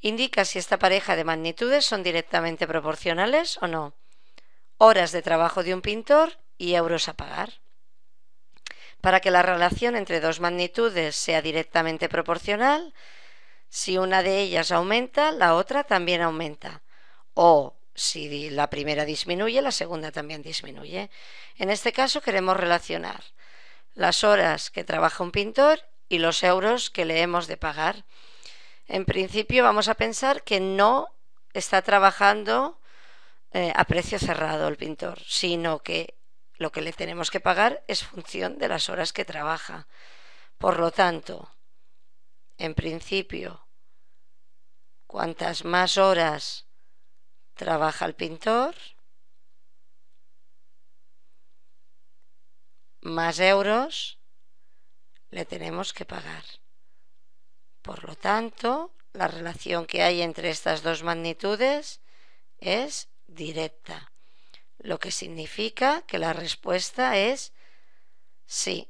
indica si esta pareja de magnitudes son directamente proporcionales o no. Horas de trabajo de un pintor y euros a pagar. Para que la relación entre dos magnitudes sea directamente proporcional, si una de ellas aumenta, la otra también aumenta. O si la primera disminuye, la segunda también disminuye. En este caso queremos relacionar las horas que trabaja un pintor y los euros que le hemos de pagar. En principio vamos a pensar que no está trabajando eh, a precio cerrado el pintor, sino que lo que le tenemos que pagar es función de las horas que trabaja. Por lo tanto, en principio, cuantas más horas trabaja el pintor, más euros le tenemos que pagar. Por lo tanto, la relación que hay entre estas dos magnitudes es directa, lo que significa que la respuesta es sí.